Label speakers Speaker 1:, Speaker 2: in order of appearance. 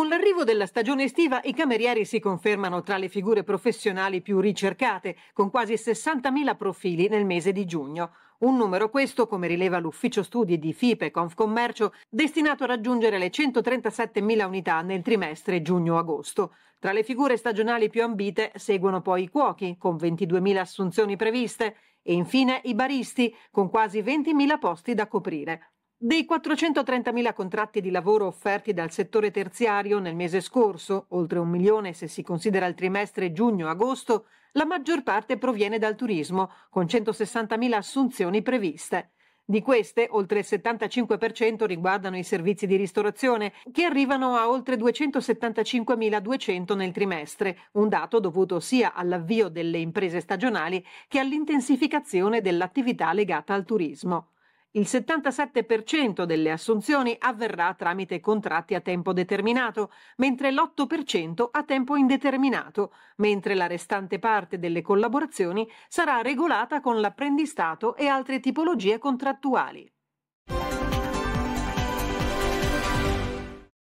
Speaker 1: Con l'arrivo della stagione estiva i camerieri si confermano tra le figure professionali più ricercate, con quasi 60.000 profili nel mese di giugno. Un numero questo, come rileva l'ufficio studi di FIPE Confcommercio, destinato a raggiungere le 137.000 unità nel trimestre giugno-agosto. Tra le figure stagionali più ambite seguono poi i cuochi, con 22.000 assunzioni previste, e infine i baristi, con quasi 20.000 posti da coprire. Dei 430.000 contratti di lavoro offerti dal settore terziario nel mese scorso, oltre un milione se si considera il trimestre giugno-agosto, la maggior parte proviene dal turismo, con 160.000 assunzioni previste. Di queste, oltre il 75% riguardano i servizi di ristorazione, che arrivano a oltre 275.200 nel trimestre, un dato dovuto sia all'avvio delle imprese stagionali che all'intensificazione dell'attività legata al turismo. Il 77% delle assunzioni avverrà tramite contratti a tempo determinato, mentre l'8% a tempo indeterminato, mentre la restante parte delle collaborazioni sarà regolata con l'apprendistato e altre tipologie contrattuali.